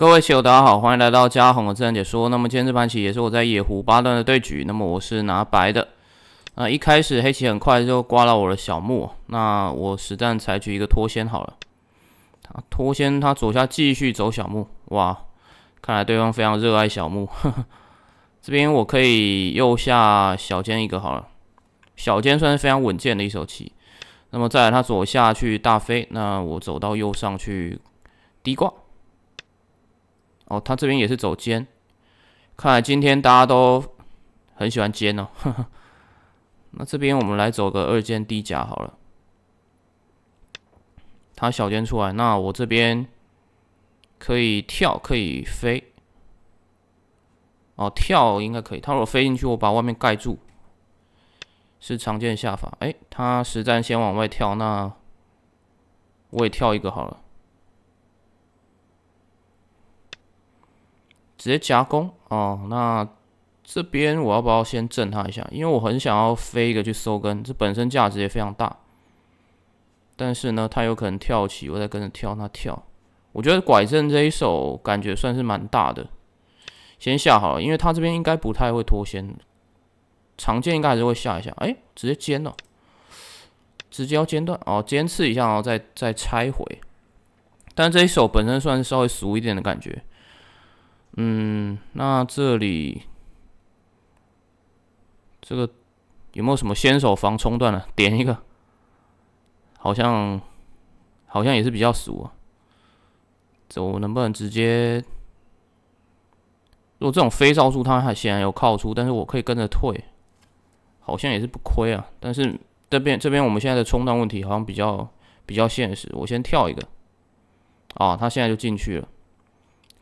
各位棋友，大家好，欢迎来到嘉宏的自然解说。那么今天这盘棋也是我在野狐八段的对局。那么我是拿白的。那一开始黑棋很快就刮到我的小目，那我实战采取一个脱先好了。脱先，他左下继续走小目，哇，看来对方非常热爱小目。这边我可以右下小尖一个好了，小尖算是非常稳健的一手棋。那么在他左下去大飞，那我走到右上去低挂。哦，他这边也是走尖，看来今天大家都很喜欢尖哦。那这边我们来走个二尖低夹好了。他小尖出来，那我这边可以跳，可以飞。哦，跳应该可以。他如果飞进去，我把外面盖住，是常见下法。哎，他实战先往外跳，那我也跳一个好了。直接夹攻哦，那这边我要不要先震他一下？因为我很想要飞一个去收根，这本身价值也非常大。但是呢，他有可能跳起，我在跟着跳，那跳。我觉得拐震这一手感觉算是蛮大的，先下好了，因为他这边应该不太会脱先，长剑应该还是会下一下。哎，直接尖了，直接要尖断哦，尖刺一下，然后再再拆回。但这一手本身算是稍微俗一点的感觉。嗯，那这里这个有没有什么先手防冲断啊，点一个，好像好像也是比较熟啊。走，能不能直接？如果这种非招数，它还显然有靠出，但是我可以跟着退，好像也是不亏啊。但是这边这边我们现在的冲断问题好像比较比较现实，我先跳一个啊，他现在就进去了。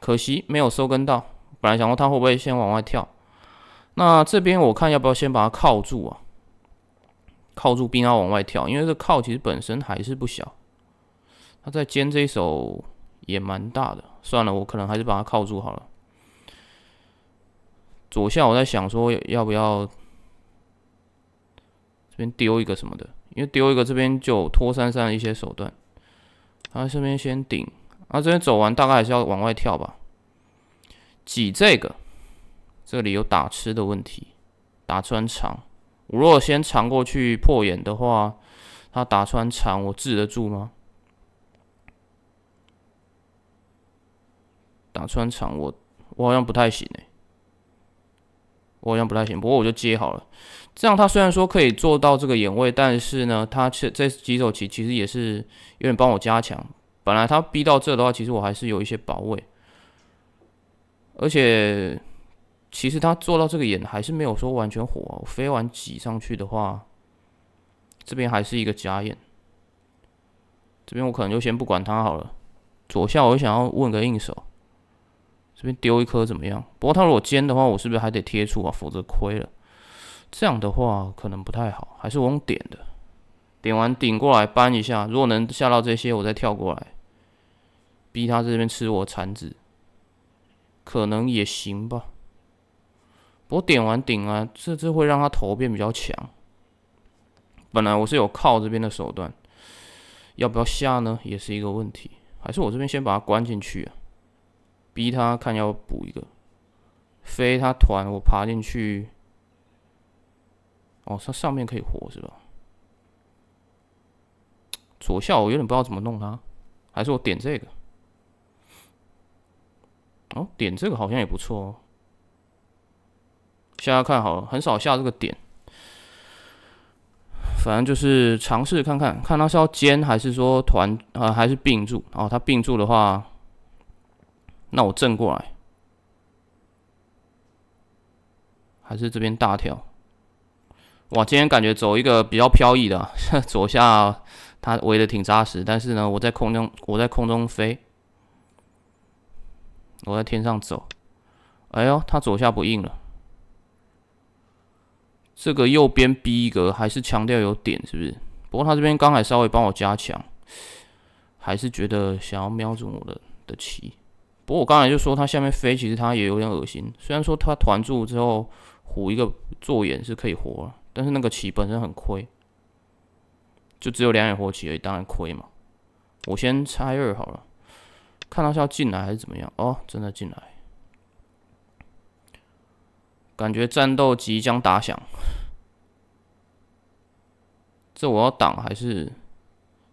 可惜没有收根到，本来想说它会不会先往外跳，那这边我看要不要先把它靠住啊？靠住，并要往外跳，因为这靠其实本身还是不小，它在尖这一手也蛮大的。算了，我可能还是把它靠住好了。左下我在想说要不要这边丢一个什么的，因为丢一个这边就拖三三一些手段。然后这边先顶。那这边走完大概还是要往外跳吧，挤这个，这里有打吃的问题，打穿长。我如果先长过去破眼的话，他打穿长，我治得住吗？打穿长，我我好像不太行哎，我好像不太行。不过我就接好了，这样他虽然说可以做到这个眼位，但是呢，他这这几手棋其实也是有点帮我加强。本来他逼到这的话，其实我还是有一些保卫。而且其实他做到这个眼还是没有说完全火。飞完挤上去的话，这边还是一个假眼，这边我可能就先不管它好了。左下，我想要问个应手，这边丢一颗怎么样？不过他如果尖的话，我是不是还得贴出啊？否则亏了。这样的话可能不太好，还是我用点的，点完顶过来扳一下，如果能下到这些，我再跳过来。逼他这边吃我残子，可能也行吧。不过点完顶啊，这这会让他头变比较强。本来我是有靠这边的手段，要不要下呢？也是一个问题。还是我这边先把他关进去啊，逼他看要补一个，飞他团，我爬进去。哦，他上面可以活是吧？左下我有点不知道怎么弄它，还是我点这个？哦，点这个好像也不错哦。下下看好了，很少下这个点。反正就是尝试看看，看他是要尖还是说团啊，还是并住。哦，它他并住的话，那我正过来，还是这边大跳。哇，今天感觉走一个比较飘逸的。左下他围的挺扎实，但是呢，我在空中，我在空中飞。我在天上走，哎呦，他左下不硬了。这个右边逼格还是强调有点，是不是？不过他这边刚才稍微帮我加强，还是觉得想要瞄准我的的棋。不过我刚才就说他下面飞，其实他也有点恶心。虽然说他团住之后虎一个坐眼是可以活，但是那个棋本身很亏，就只有两眼活棋而已，当然亏嘛。我先拆二好了。看到是要进来还是怎么样？哦，真的进来，感觉战斗即将打响。这我要挡还是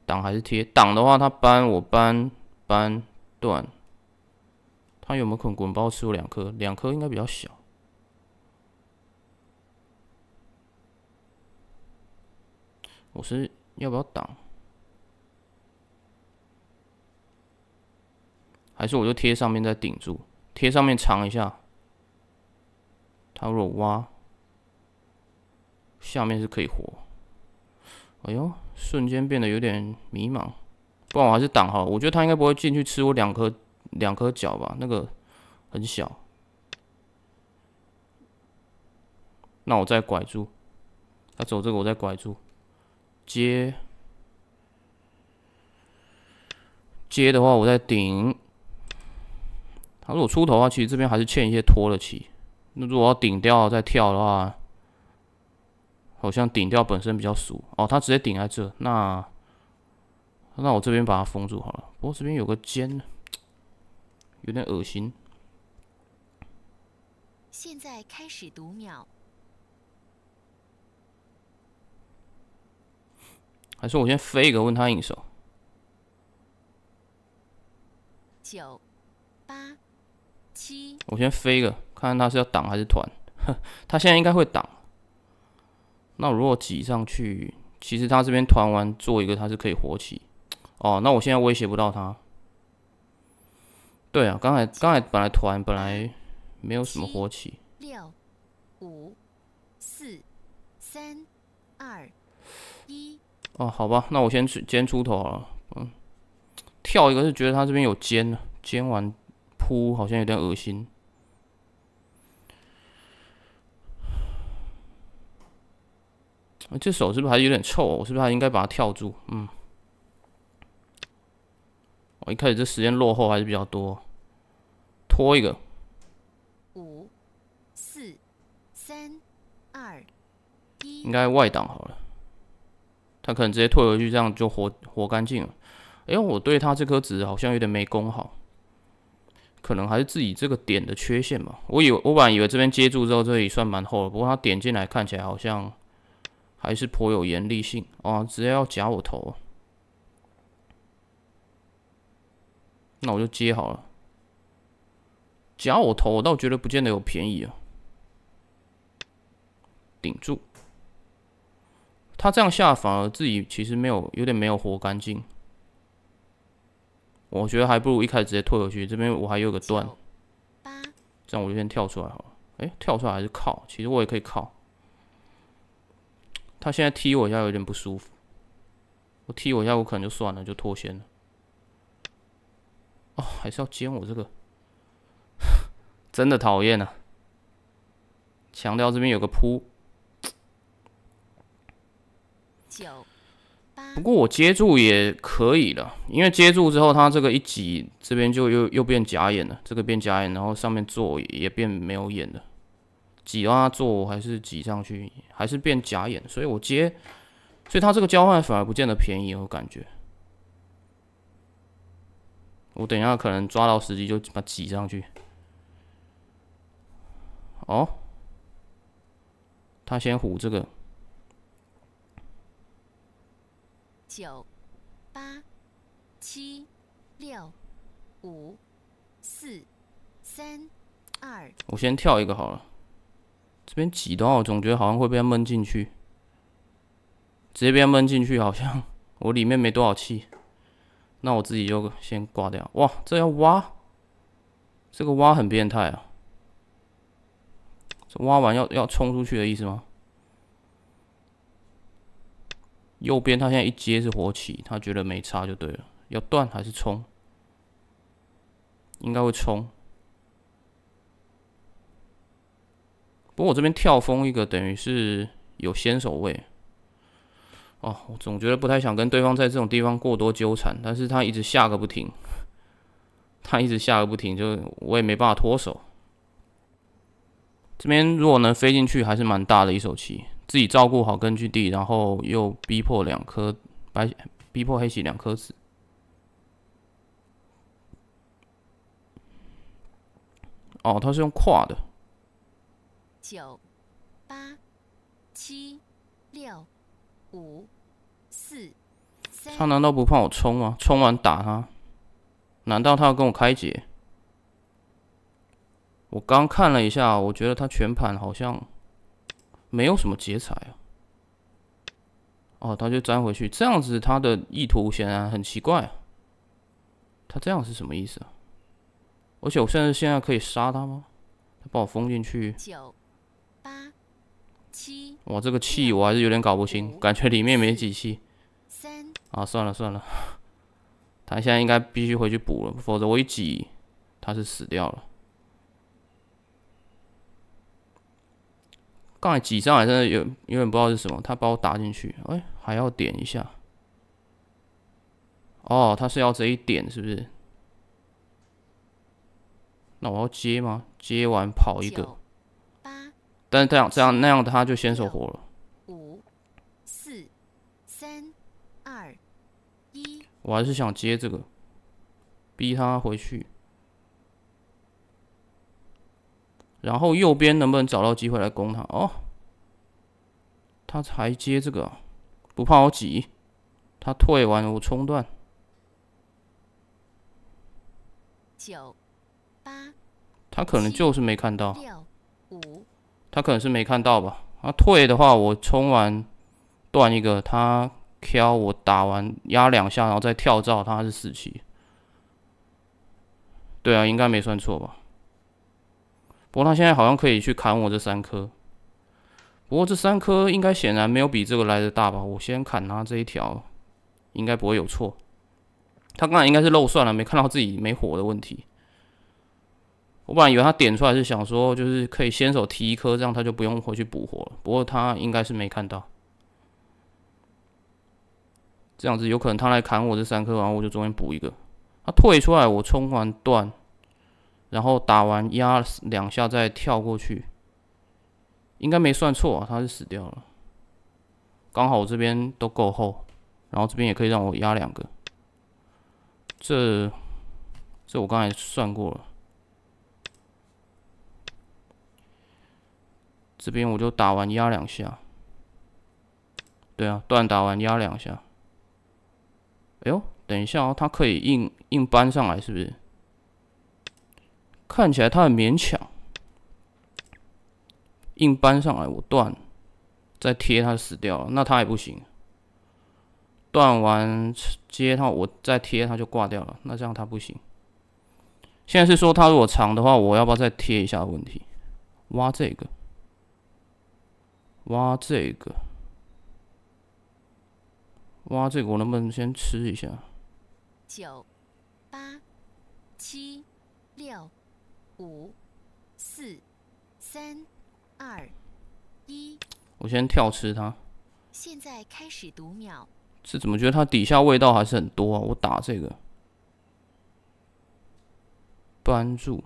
挡还是贴挡的话，他搬我搬搬断。他有没有可能滚包？吃我两颗，两颗应该比较小。我是要不要挡？还是我就贴上面再顶住，贴上面藏一下。它如果挖，下面是可以活。哎呦，瞬间变得有点迷茫。不然我还是挡好，我觉得它应该不会进去吃我两颗两颗脚吧，那个很小。那我再拐住，他走这个我再拐住，接接的话我再顶。他如果出头的话，其实这边还是欠一些托的棋。那如果要顶掉再跳的话，好像顶掉本身比较熟哦。他直接顶在这，那那我这边把它封住好了。不过这边有个尖，有点恶心。现在开始读秒。还是我先飞一个，问他一手。九八。我先飞个，看看他是要挡还是团。他现在应该会挡。那如果挤上去，其实他这边团完做一个，他是可以活起。哦，那我现在威胁不到他。对啊，刚才刚才本来团本来没有什么活起。六、五、四、三、二、一。哦，好吧，那我先出尖出头啊。嗯，跳一个是觉得他这边有尖呢，尖完。哭好像有点恶心。这手是不是还有点臭？我是不是还应该把它跳住？嗯，我一开始这时间落后还是比较多，拖一个，五、四、三、二、一，应该外挡好了。他可能直接退回去，这样就活活干净了。哎，我对他这颗子好像有点没攻好。可能还是自己这个点的缺陷吧。我以为我本来以为这边接住之后，这里算蛮厚的，不过他点进来，看起来好像还是颇有严厉性啊，直接要夹我头。那我就接好了，夹我头，我倒觉得不见得有便宜啊。顶住，他这样下反而自己其实没有，有点没有活干净。我觉得还不如一开始直接退回去。这边我还有个段，这样我就先跳出来好了。哎，跳出来还是靠？其实我也可以靠。他现在踢我一下，有点不舒服。我踢我一下，我可能就算了，就脱先了。哦，还是要尖我这个，真的讨厌啊！强调这边有个扑。不过我接住也可以了，因为接住之后，它这个一挤，这边就又又变假眼了，这个变假眼，然后上面做也变没有眼了，挤拉做还是挤上去，还是变假眼，所以我接，所以他这个交换反而不见得便宜，我感觉。我等一下可能抓到时机就把它挤上去。哦，他先虎这个。九，八，七，六，五，四，三，二。我先跳一个好了。这边挤的话，我总觉得好像会被闷进去。直接被闷进去，好像我里面没多少气。那我自己就先挂掉。哇，这要挖？这个挖很变态啊！这挖完要要冲出去的意思吗？右边他现在一接是活起，他觉得没差就对了。要断还是冲？应该会冲。不过我这边跳封一个，等于是有先手位。哦，我总觉得不太想跟对方在这种地方过多纠缠，但是他一直下个不停，他一直下个不停，就我也没办法脱手。这边如果能飞进去，还是蛮大的一手棋。自己照顾好根据地，然后又逼迫两颗白，逼迫黑棋两颗子。哦，他是用跨的。九、八、七、六、五、四、三。他难道不怕我冲吗？冲完打他？难道他要跟我开解？我刚看了一下，我觉得他全盘好像。没有什么劫财啊，哦，他就粘回去，这样子他的意图显然很奇怪啊，他这样是什么意思啊？而且我现在现在可以杀他吗？他把我封进去。九八七，哇，这个气我还是有点搞不清，感觉里面没几气。三啊，算了算了，他现在应该必须回去补了，否则我一挤他是死掉了。刚才几张来，真的有有点不知道是什么，他把我打进去，哎，还要点一下。哦，他是要这一点是不是？那我要接吗？接完跑一个。八。但是这样这样那样的他就先手活了。五、四、三、二、一。我还是想接这个，逼他回去。然后右边能不能找到机会来攻他？哦，他才接这个，不怕我挤？他退完我冲断。九八没看到。他可能是没看到吧？他退的话，我冲完断一个，他 Q 我打完压两下，然后再跳照，他，是死棋。对啊，应该没算错吧？不过他现在好像可以去砍我这三颗，不过这三颗应该显然没有比这个来的大吧？我先砍他这一条，应该不会有错。他刚才应该是漏算了，没看到自己没火的问题。我本来以为他点出来是想说，就是可以先手提一颗，这样他就不用回去补火了。不过他应该是没看到，这样子有可能他来砍我这三颗，然后我就中间补一个。他退出来，我冲完段。然后打完压两下再跳过去，应该没算错，他是死掉了。刚好我这边都够厚，然后这边也可以让我压两个。这这我刚才算过了，这边我就打完压两下。对啊，断打完压两下。哎呦，等一下哦，他可以硬硬搬上来是不是？看起来他很勉强，硬搬上来我断，再贴他死掉了，那他也不行。断完接他我再贴他就挂掉了，那这样他不行。现在是说他如果长的话，我要不要再贴一下？问题，挖这个，挖这个，挖这个，我能不能先吃一下？九八七六。五、四、三、二、一，我先跳吃它。现在开始读秒。这怎么觉得它底下味道还是很多啊？我打这个斑助。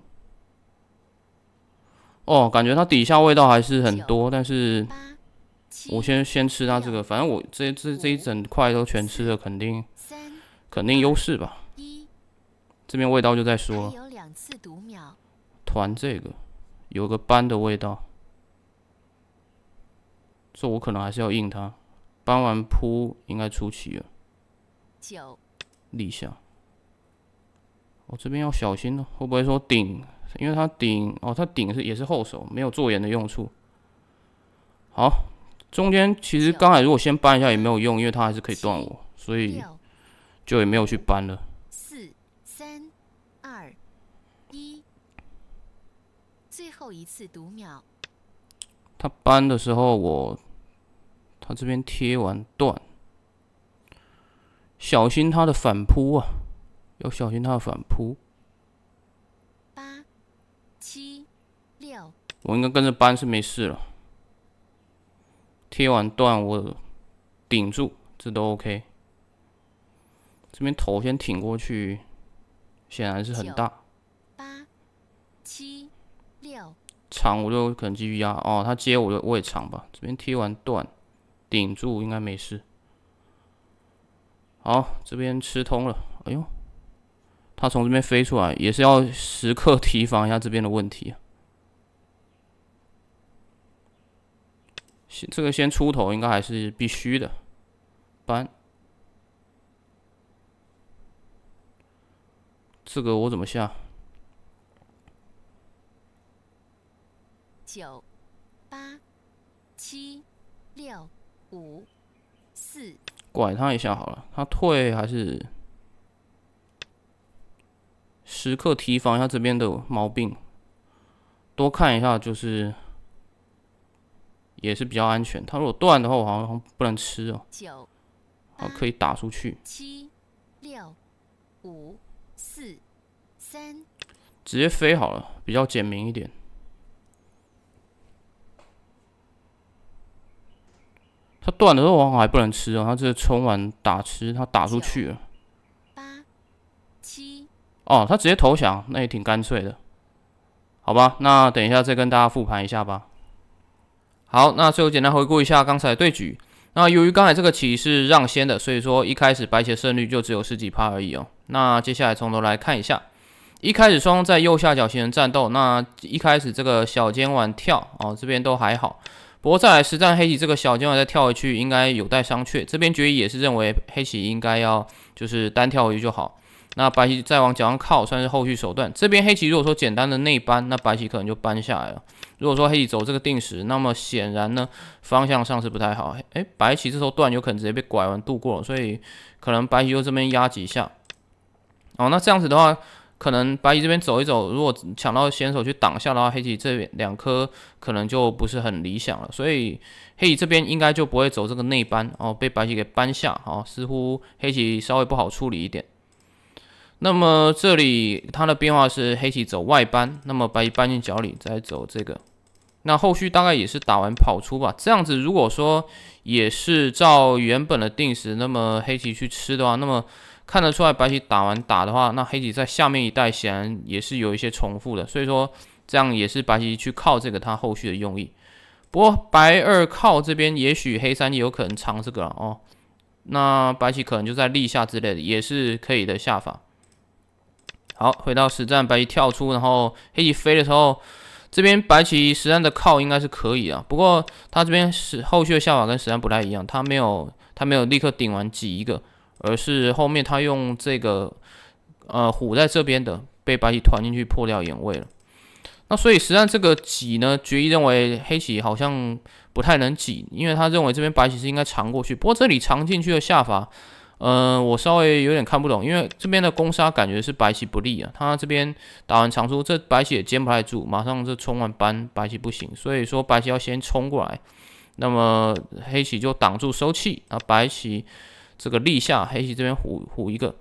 哦，感觉它底下味道还是很多，但是，我先先吃它这个，反正我这这这一整块都全吃了，肯定肯定优势吧。这边味道就在说，有两次读秒。团这个有个斑的味道，这我可能还是要应他。搬完铺应该出奇了，九立下。我这边要小心了，会不会说顶？因为他顶哦，他顶是也是后手，没有做眼的用处。好，中间其实刚才如果先搬一下也没有用，因为他还是可以断我，所以就也没有去搬了。最后一次读秒，他搬的时候我，他这边贴完断，小心他的反扑啊，要小心他的反扑。八七六，我应该跟着搬是没事了，贴完断我顶住，这都 OK。这边头先挺过去，显然是很大。长我就可能继续压哦，他接我就我也长吧。这边贴完断，顶住应该没事。好，这边吃通了。哎呦，他从这边飞出来，也是要时刻提防一下这边的问题啊。先这个先出头，应该还是必须的。搬，这个我怎么下？九八七六五四，拐他一下好了。他退还是时刻提防一下这边的毛病，多看一下就是也是比较安全。他如果断的话，我好像不能吃哦。九，可以打出去。七六五四三，直接飞好了，比较简明一点。断的时候往往还不能吃哦，他这个冲碗打吃，他打出去了。八七哦，他直接投降，那也挺干脆的。好吧，那等一下再跟大家复盘一下吧。好，那最后简单回顾一下刚才对局。那由于刚才这个棋是让先的，所以说一开始白棋胜率就只有十几趴而已哦。那接下来从头来看一下，一开始双方在右下角形成战斗。那一开始这个小尖碗跳哦，这边都还好。不过再来实战，黑棋这个小尖要再跳回去，应该有待商榷。这边决议也是认为黑棋应该要就是单跳回去就好。那白棋再往脚上靠，算是后续手段。这边黑棋如果说简单的内搬，那白棋可能就搬下来了。如果说黑棋走这个定时，那么显然呢方向上是不太好。哎，白棋这时候断有可能直接被拐完度过了，所以可能白棋就这边压几下。哦，那这样子的话。可能白棋这边走一走，如果抢到先手去挡下的话，黑棋这边两颗可能就不是很理想了，所以黑棋这边应该就不会走这个内搬哦，被白棋给搬下，哦，似乎黑棋稍微不好处理一点。那么这里它的变化是黑棋走外搬，那么白棋搬进角里再走这个，那后续大概也是打完跑出吧。这样子如果说也是照原本的定时，那么黑棋去吃的话，那么。看得出来，白棋打完打的话，那黑棋在下面一带显然也是有一些重复的，所以说这样也是白棋去靠这个他后续的用意。不过白二靠这边，也许黑三有可能藏这个了哦。那白棋可能就在立下之类的，也是可以的下法。好，回到实战，白棋跳出，然后黑棋飞的时候，这边白棋实战的靠应该是可以啊。不过他这边是后续的下法跟实战不太一样，他没有他没有立刻顶完挤一个。而是后面他用这个呃虎在这边的被白棋团进去破掉眼位了。那所以实际上这个挤呢，决议认为黑棋好像不太能挤，因为他认为这边白棋是应该藏过去。不过这里藏进去的下法，嗯，我稍微有点看不懂，因为这边的攻杀感觉是白棋不利啊。他这边打完长出，这白棋也坚不太住，马上这冲完搬白棋不行，所以说白棋要先冲过来，那么黑棋就挡住收气啊，白棋。这个立下黑棋这边虎虎一个，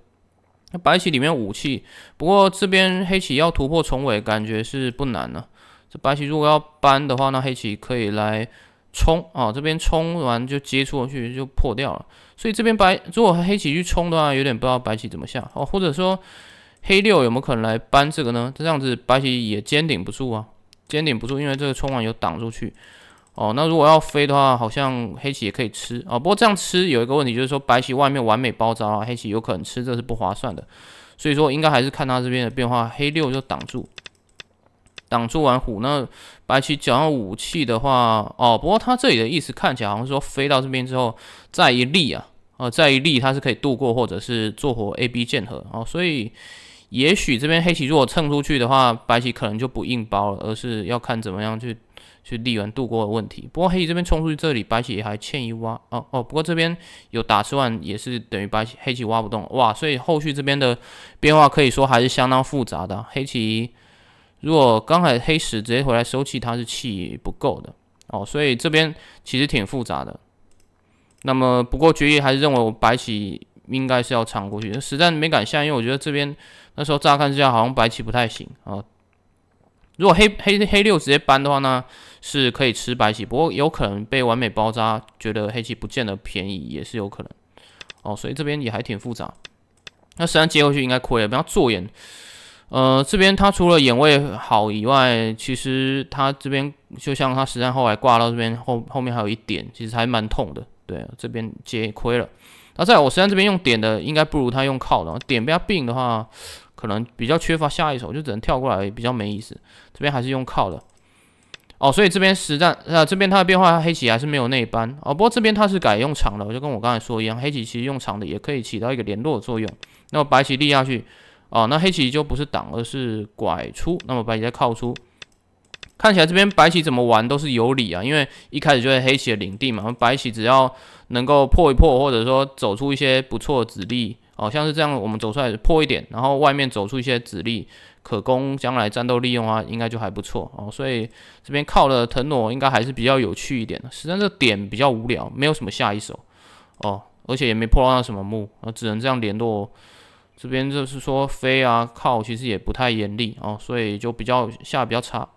那白棋里面武器，不过这边黑棋要突破重围，感觉是不难了。这白棋如果要搬的话，那黑棋可以来冲啊，这边冲完就接触去就破掉了。所以这边白如果黑棋去冲的话，有点不知道白棋怎么下哦，或者说黑六有没有可能来搬这个呢？这样子白棋也坚顶不住啊，坚顶不住，因为这个冲完有挡住去。哦，那如果要飞的话，好像黑棋也可以吃啊。不过这样吃有一个问题，就是说白棋外面完美包扎，黑棋有可能吃，这是不划算的。所以说，应该还是看他这边的变化。黑六就挡住，挡住完虎，那白棋想要武器的话，哦，不过他这里的意思看起来好像说飞到这边之后再一立啊，呃，再一立它是可以度过，或者是做活 A B 剑合啊。所以也许这边黑棋如果蹭出去的话，白棋可能就不硬包了，而是要看怎么样去。去利园渡过的问题。不过黑棋这边冲出去这里，白棋还欠一挖哦哦。不过这边有打吃完，也是等于白棋黑棋挖不动哇，所以后续这边的变化可以说还是相当复杂的。黑棋如果刚才黑死直接回来收气，它是气不够的哦，所以这边其实挺复杂的。那么不过决议还是认为我白棋应该是要撑过去，实在没敢下，因为我觉得这边那时候乍看之下好像白棋不太行啊。如果黑黑黑六直接搬的话呢，是可以吃白棋，不过有可能被完美包扎，觉得黑棋不见得便宜也是有可能。哦，所以这边也还挺复杂。那实际上接过去应该亏了，不要做眼。呃，这边他除了眼位好以外，其实他这边就像他实战后来挂到这边后后面还有一点，其实还蛮痛的。对，这边接亏了。那在我实战这边用点的，应该不如他用靠的。点被他并的话，可能比较缺乏下一手，就只能跳过来，比较没意思。这边还是用靠的哦，所以这边实战那这边它的变化，黑棋还是没有内扳哦。不过这边它是改用长的，我就跟我刚才说一样，黑棋其实用长的也可以起到一个联络作用。那么白棋立下去哦，那黑棋就不是挡而是拐出，那么白棋再靠出，看起来这边白棋怎么玩都是有理啊，因为一开始就在黑棋的领地嘛。白棋只要能够破一破，或者说走出一些不错的子力哦，像是这样，我们走出来破一点，然后外面走出一些子力。可供将来战斗利用啊，应该就还不错哦。所以这边靠了腾挪，应该还是比较有趣一点的。实际上这点比较无聊，没有什么下一手哦，而且也没破到那什么木，啊，只能这样联络。这边就是说飞啊靠，其实也不太严厉哦，所以就比较下比较差。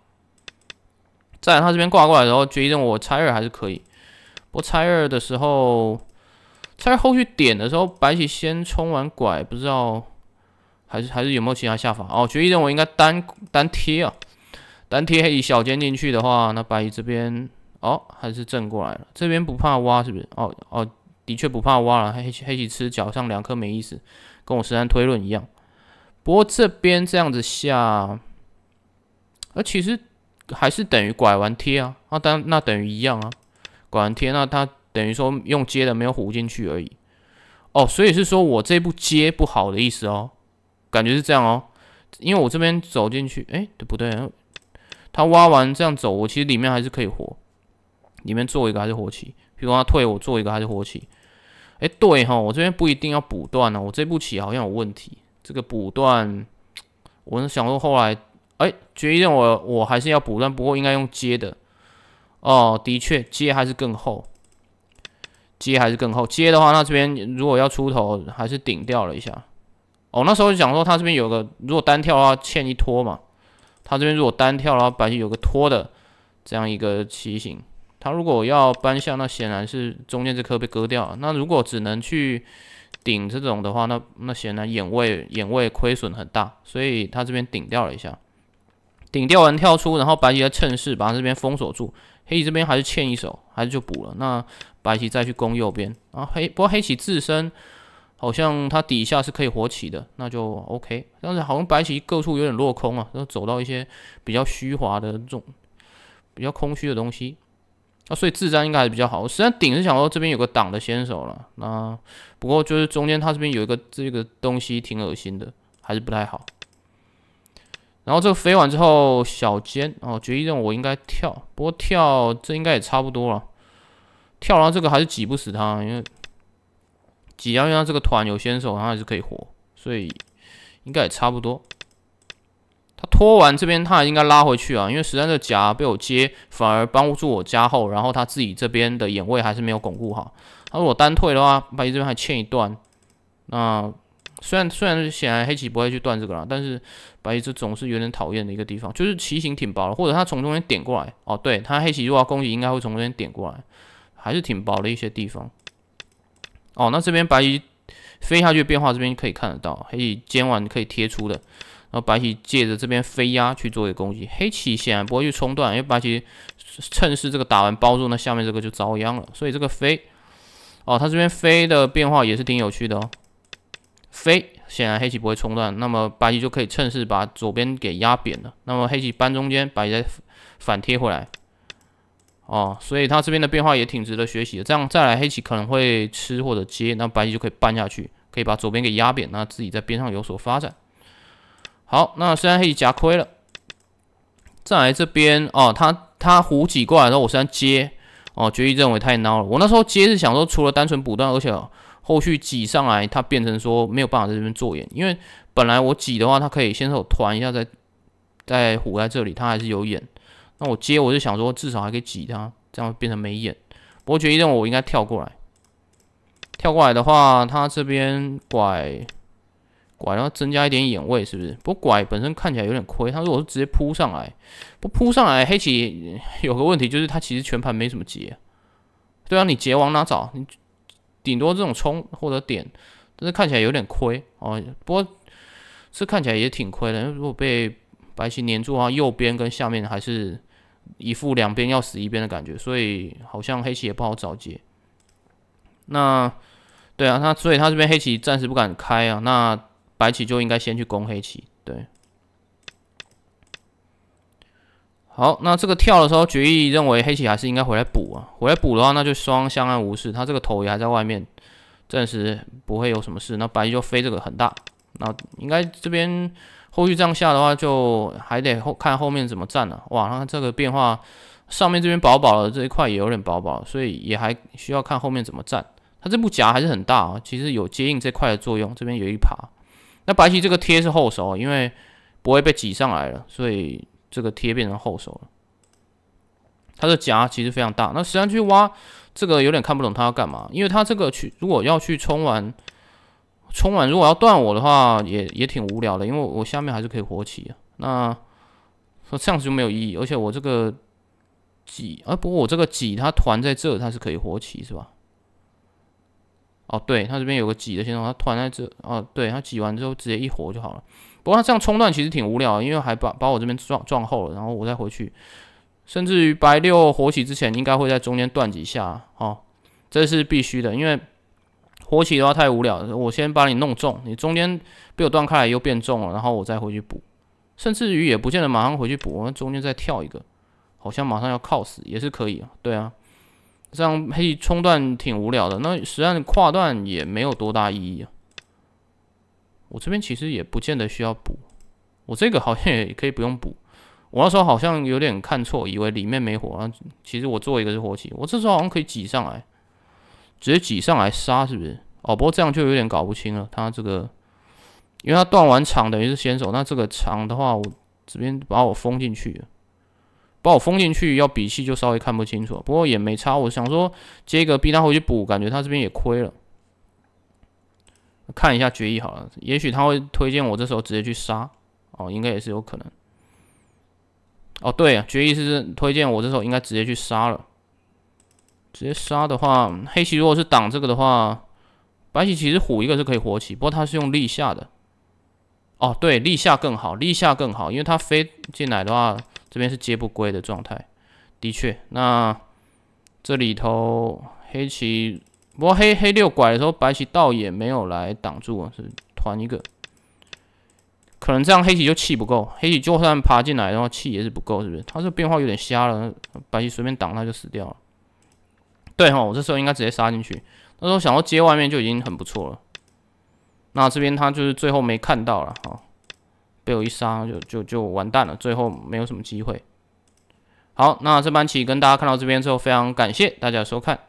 在他这边挂过来，然后决议我拆二还是可以，不过拆二的时候，拆二后续点的时候，白起先冲完拐，不知道。还是还是有没有其他下法哦？学议认为应该单单贴啊，单贴黑棋小尖进去的话，那白蚁这边哦，还是正过来了。这边不怕挖是不是？哦哦，的确不怕挖了。黑黑棋吃角上两颗没意思，跟我实战推论一样。不过这边这样子下，而其实还是等于拐完贴啊啊，但那等于一样啊，拐完贴那它等于说用接的没有虎进去而已。哦，所以是说我这步接不好的意思哦。感觉是这样哦，因为我这边走进去，哎，不对，他挖完这样走，我其实里面还是可以活，里面做一个还是活棋，比如他退我做一个还是活棋。哎，对哈，我这边不一定要补断呢，我这步棋好像有问题，这个补断，我想说后来，哎，决议点我我还是要补断，不过应该用接的，哦，的确接还是更厚，接还是更厚，接的话，那这边如果要出头，还是顶掉了一下。哦，那时候就讲说他这边有个，如果单跳的话欠一拖嘛。他这边如果单跳的话，白棋有个拖的这样一个棋形。他如果要搬下，那显然是中间这颗被割掉。了。那如果只能去顶这种的话，那那显然眼位眼位亏损很大，所以他这边顶掉了一下，顶掉完跳出，然后白棋再趁势把这边封锁住。黑棋这边还是欠一手，还是就补了。那白棋再去攻右边，然后黑不过黑棋自身。好像它底下是可以活起的，那就 OK。但是好像白棋各处有点落空啊，后走到一些比较虚滑的这种比较空虚的东西啊，所以自占应该还比较好。实际上顶是想说这边有个挡的先手了，那不过就是中间它这边有一个这个东西挺恶心的，还是不太好。然后这个飞完之后小尖哦，决一刃我应该跳，不过跳这应该也差不多了，跳然后这个还是挤不死它，因为。只要因为这个团有先手，他还是可以活，所以应该也差不多。他拖完这边，他应该拉回去啊，因为实在这夹被我接，反而帮助我加厚，然后他自己这边的眼位还是没有巩固好。他如果单退的话，白棋这边还欠一段。那虽然虽然显然黑棋不会去断这个了，但是白棋这总是有点讨厌的一个地方，就是棋形挺薄的，或者他从中间点过来，哦，对他黑棋如果攻击，应该会从中间点过来，还是挺薄的一些地方。哦，那这边白棋飞下去变化，这边可以看得到，黑棋尖王可以贴出的，然后白棋借着这边飞压去做一个攻击，黑棋显然不会去冲断，因为白棋趁势这个打完包住，那下面这个就遭殃了，所以这个飞，哦，它这边飞的变化也是挺有趣的哦，飞显然黑棋不会冲断，那么白棋就可以趁势把左边给压扁了，那么黑棋搬中间，白棋再反贴回来。哦，所以它这边的变化也挺值得学习的。这样再来黑棋可能会吃或者接，那白棋就可以搬下去，可以把左边给压扁，那自己在边上有所发展。好，那虽然黑棋夹亏了，再来这边哦，他他虎挤过来时候，我虽然接，哦，决议认为太孬了。我那时候接是想说，除了单纯补断，而且后续挤上来，它变成说没有办法在这边做眼，因为本来我挤的话，它可以先手团一下，再再虎在这里，它还是有眼。那我接，我就想说，至少还可以挤他，这样变成没眼。伯爵一任务我应该跳过来，跳过来的话，他这边拐拐，然后增加一点眼位，是不是？不过拐本身看起来有点亏。他说我是直接扑上来，不扑上来，黑棋有个问题就是他其实全盘没什么劫。对啊，你劫往哪找？你顶多这种冲或者点，但是看起来有点亏哦。不过是看起来也挺亏的，如果被。白棋粘住啊，右边跟下面还是一副两边要死一边的感觉，所以好像黑棋也不好找劫。那对啊，那所以他这边黑棋暂时不敢开啊，那白棋就应该先去攻黑棋。对，好，那这个跳的时候，决议认为黑棋还是应该回来补啊，回来补的话，那就双相安无事。他这个头也还在外面，暂时不会有什么事。那白棋就飞这个很大，那应该这边。后续这样下的话，就还得后看后面怎么站了。哇，那这个变化上面这边薄薄的这一块也有点薄薄，所以也还需要看后面怎么站。它这部夹还是很大啊，其实有接应这块的作用。这边有一爬，那白棋这个贴是后手，因为不会被挤上来了，所以这个贴变成后手了。它的夹其实非常大，那实际上去挖这个有点看不懂它要干嘛，因为它这个去如果要去冲完。冲完如果要断我的话，也也挺无聊的，因为我下面还是可以活起啊。那这样子就没有意义，而且我这个挤啊，不过我这个挤它团在这，它是可以活起是吧？哦，对它这边有个挤的形状，它团在这，哦，对它挤完之后直接一活就好了。不过它这样冲断其实挺无聊，因为还把把我这边撞撞厚了，然后我再回去，甚至于白六活起之前应该会在中间断几下啊，这是必须的，因为。火起的话太无聊了，我先把你弄重，你中间被我断开来又变重了，然后我再回去补，甚至于也不见得马上回去补，中间再跳一个，好像马上要靠死也是可以啊，对啊，这样可以冲断挺无聊的，那实际上跨段也没有多大意义啊。我这边其实也不见得需要补，我这个好像也可以不用补，我那时候好像有点看错，以为里面没火啊，其实我做一个是火起，我这时候好像可以挤上来。直接挤上来杀是不是？哦，不过这样就有点搞不清了。他这个，因为他断完场等于是先手，那这个场的话，我这边把我封进去，把我封进去，要比气就稍微看不清楚。不过也没差，我想说接一个逼他回去补，感觉他这边也亏了。看一下决议好了，也许他会推荐我这时候直接去杀。哦，应该也是有可能。哦，对啊，决议是推荐我这时候应该直接去杀了。直接杀的话，黑棋如果是挡这个的话，白棋其实虎一个是可以活起，不过他是用立下的，哦，对，立下更好，立下更好，因为他飞进来的话，这边是接不归的状态。的确，那这里头黑棋，不过黑黑六拐的时候，白棋倒也没有来挡住，是团一个，可能这样黑棋就气不够，黑棋就算爬进来，的话，气也是不够，是不是？他这变化有点瞎了，白棋随便挡他就死掉了。对哈，我这时候应该直接杀进去。那时候想要接外面就已经很不错了。那这边他就是最后没看到了哈，被我一杀就就就完蛋了，最后没有什么机会。好，那这盘棋跟大家看到这边之后，非常感谢大家收看。